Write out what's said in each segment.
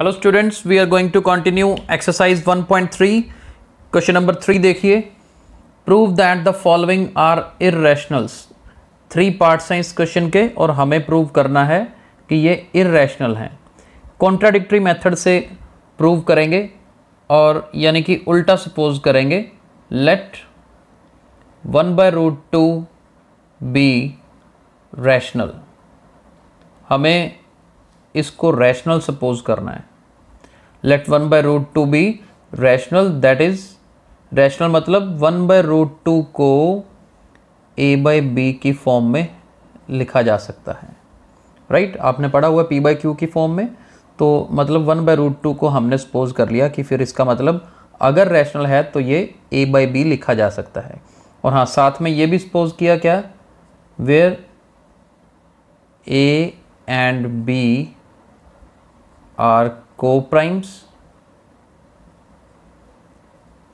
Hello students we are going to continue exercise 1.3 question number three देखिए prove that the following are irrationals three parts हैं इस question के और हमें prove करना है कि ये इेशनल हैं कॉन्ट्राडिक्ट्री मेथड से प्रूव करेंगे और यानी कि उल्टा सपोज करेंगे let one by root two be rational हमें इसको रैशनल सपोज करना है let one by root two be rational that is rational मतलब वन बाय रूट टू को ए बाई बी की फॉर्म में लिखा जा सकता है राइट right? आपने पढ़ा हुआ पी बाई क्यू की फॉर्म में तो मतलब वन बाय रूट टू को हमने सपोज कर लिया कि फिर इसका मतलब अगर रैशनल है तो ये ए बाई बी लिखा जा सकता है और हाँ साथ में ये भी सपोज किया क्या where A and B are coprimes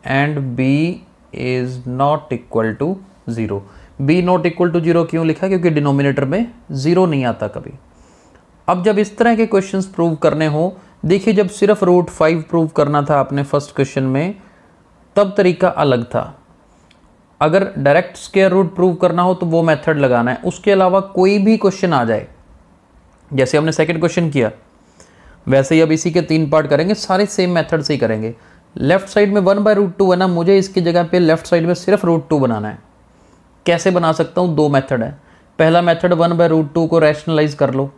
and b is not equal to zero b not equal to zero क्यों लिखा क्योंकि डिनोमिनेटर में ज़ीरो नहीं आता कभी अब जब इस तरह के क्वेश्चंस प्रूव करने हो देखिए जब सिर्फ रूट फाइव प्रूव करना था अपने फर्स्ट क्वेश्चन में तब तरीका अलग था अगर डायरेक्ट स्केयर रूट प्रूव करना हो तो वो मेथड लगाना है उसके अलावा कोई भी क्वेश्चन आ जाए जैसे हमने सेकंड क्वेश्चन किया वैसे ही अब इसी के तीन पार्ट करेंगे सारे सेम मेथड से ही करेंगे लेफ्ट साइड में वन बाय रूट टू बना मुझे इसकी जगह पे लेफ्ट साइड में सिर्फ रूट टू बनाना है कैसे बना सकता हूँ दो मेथड है पहला method one by root two को रैशनलाइज कर लो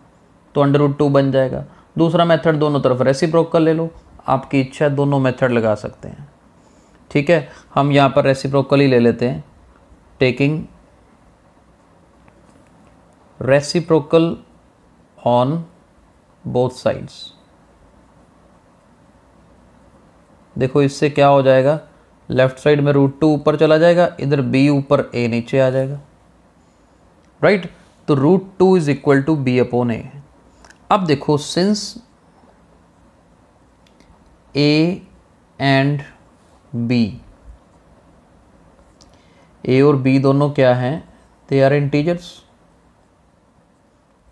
तो अंडर रूट टू बन जाएगा दूसरा मेथड दोनों तरफ रेसिप्रोकल ले लो आपकी इच्छा है दोनों मेथड लगा सकते हैं ठीक है हम यहाँ पर रेसिप्रोकल ही ले लेते हैं taking reciprocal on both sides देखो इससे क्या हो जाएगा लेफ्ट साइड में रूट टू ऊपर चला जाएगा इधर बी ऊपर ए नीचे आ जाएगा राइट right? तो root two is equal to B upon A अब देखो since A and B A और बी दोनों क्या हैं दे आर इंटीजर्स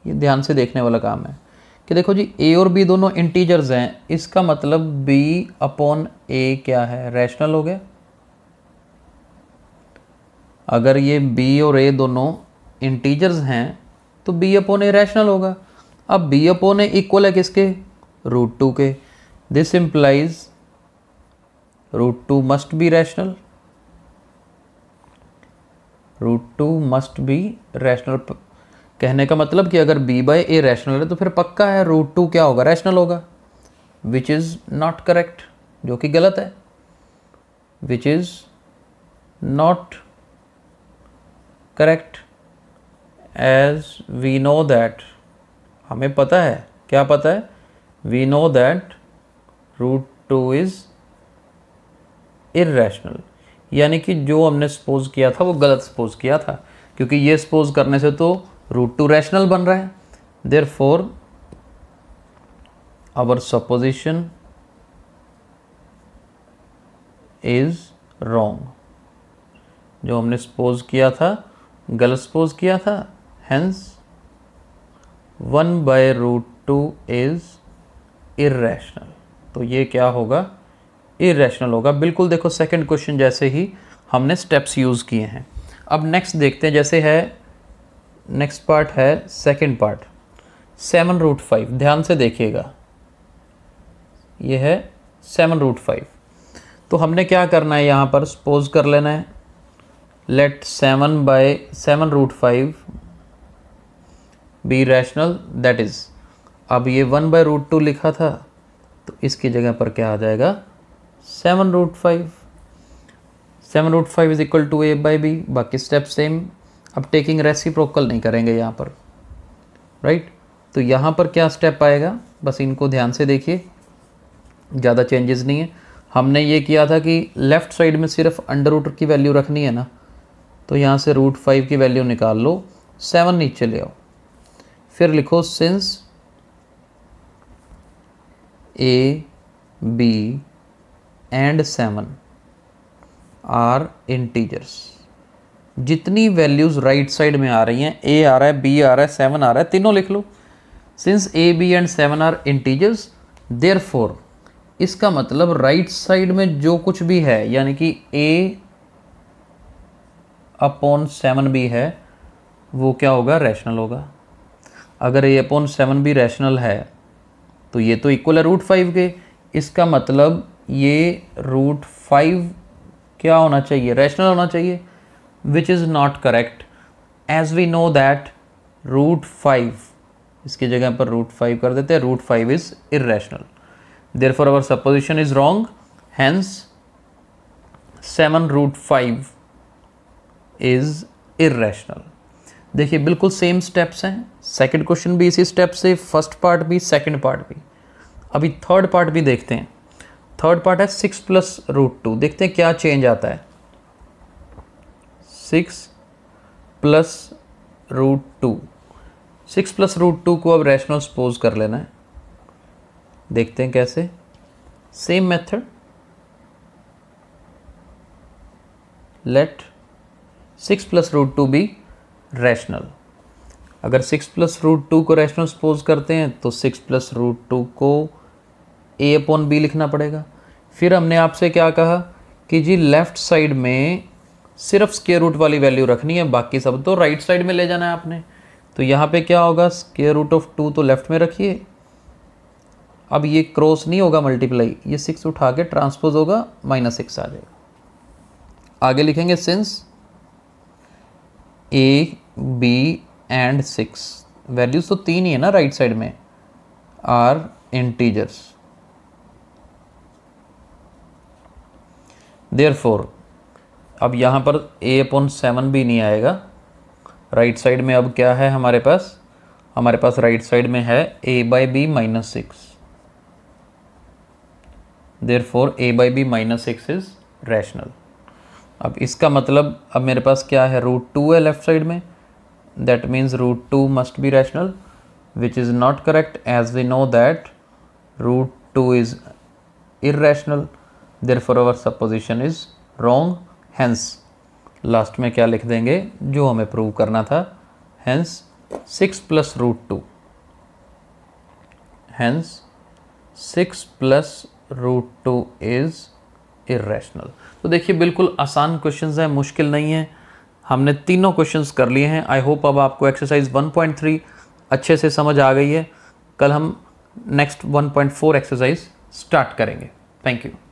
ये ध्यान से देखने वाला काम है कि देखो जी ए और बी दोनों इंटीजर्स हैं इसका मतलब बी अपॉन ए क्या है रैशनल हो गया अगर ये बी और ए दोनों इंटीजर्स हैं तो बी अपॉन ए रैशनल होगा अब बी अपॉन ए इक्वल है किसके रूट टू के this implies root two must be rational root two must be rational कहने का मतलब कि अगर बी बाई ए रैशनल है तो फिर पक्का है रूट टू क्या होगा रैशनल होगा विच इज़ नॉट करेक्ट जो कि गलत है which is not correct as we know that हमें पता है क्या पता है we know that root two is irrational यानी कि जो हमने सपोज किया था वो गलत सपोज किया था क्योंकि ये सपोज करने से तो रूट टू रैशनल बन रहा है therefore our supposition is wrong जो हमने सपोज किया था गलत सपोज किया था hence one by root two is irrational तो ये क्या होगा इेशनल होगा बिल्कुल देखो सेकेंड क्वेश्चन जैसे ही हमने स्टेप्स यूज़ किए हैं अब नेक्स्ट देखते हैं जैसे है नेक्स्ट पार्ट है second part seven root five ध्यान से देखिएगा ये है सेवन रूट फाइव तो हमने क्या करना है यहाँ पर सपोज कर लेना है let seven by seven root five be rational that is अब ये वन बाय रूट टू लिखा था तो इसकी जगह पर क्या आ जाएगा seven root five seven root five is equal to A by B बाकी स्टेप सेम अब टेकिंग रेसिप्रोकल नहीं करेंगे यहाँ पर राइट तो यहाँ पर क्या स्टेप आएगा बस इनको ध्यान से देखिए ज़्यादा चेंजेस नहीं है हमने ये किया था कि लेफ़्ट साइड में सिर्फ अंडर रूट की वैल्यू रखनी है ना तो यहाँ से रूट फाइव की वैल्यू निकाल लो सेवन नीचे ले आओ फिर लिखो since A B and seven are integers जितनी वैल्यूज़ राइट साइड में आ रही हैं ए आ रहा है बी आ रहा है सेवन आ रहा है तीनों लिख लो since A B and seven are integers therefore इसका मतलब राइट साइड में जो कुछ भी है यानी कि ए अपॉन सेवन भी है वो क्या होगा रैशनल होगा अगर ए अपॉन सेवन भी रैशनल है तो ये तो इक्वल है रूट फाइव के इसका मतलब ये रूट फाइव क्या होना चाहिए रैशनल होना चाहिए which is not correct as we know that root five इसकी जगह पर root फाइव कर देते हैं root five is irrational therefore our supposition is wrong hence seven root five is irrational देखिए बिल्कुल सेम स्टेप्स हैं सेकंड क्वेश्चन भी इसी स्टेप से फर्स्ट पार्ट भी सेकंड पार्ट भी अभी थर्ड पार्ट भी देखते हैं थर्ड पार्ट है सिक्स प्लस रूट टू देखते हैं क्या चेंज आता है six plus root two six plus root two को अब रैशनल सपोज कर लेना है देखते हैं कैसे same method let six plus root two be rational अगर सिक्स प्लस रूट टू को रैशनल सपोज करते हैं तो सिक्स प्लस रूट टू को ए अपॉन बी लिखना पड़ेगा फिर हमने आपसे क्या कहा कि जी लेफ़्ट साइड में सिर्फ स्केयर रूट वाली वैल्यू रखनी है बाकी सब तो राइट साइड में ले जाना है आपने तो यहाँ पे क्या होगा स्केयर रूट ऑफ टू तो लेफ्ट में रखिए अब ये क्रॉस नहीं होगा मल्टीप्लाई ये सिक्स उठा के ट्रांसपोज होगा माइनस सिक्स आ जाएगा आगे लिखेंगे since A B and six values तो तीन ही है ना राइट साइड में आर इंटीजर्स देयर फोर अब यहाँ पर ए अपॉन सेवन भी नहीं आएगा राइट साइड में अब क्या है हमारे पास हमारे पास राइट साइड में है A by B minus six therefore A by B minus six is rational अब इसका मतलब अब मेरे पास क्या है रूट टू है लेफ्ट साइड में that means root two must be rational which is not correct as we know that root two is therefore our supposition is wrong hence last में क्या लिख देंगे जो हमें प्रूव करना था hence six plus root two hence six plus root two is irrational तो देखिए बिल्कुल आसान क्वेश्चंस हैं मुश्किल नहीं है हमने तीनों क्वेश्चंस कर लिए हैं आई होप अब आपको एक्सरसाइज 1.3 अच्छे से समझ आ गई है कल हम नेक्स्ट 1.4 एक्सरसाइज स्टार्ट करेंगे थैंक यू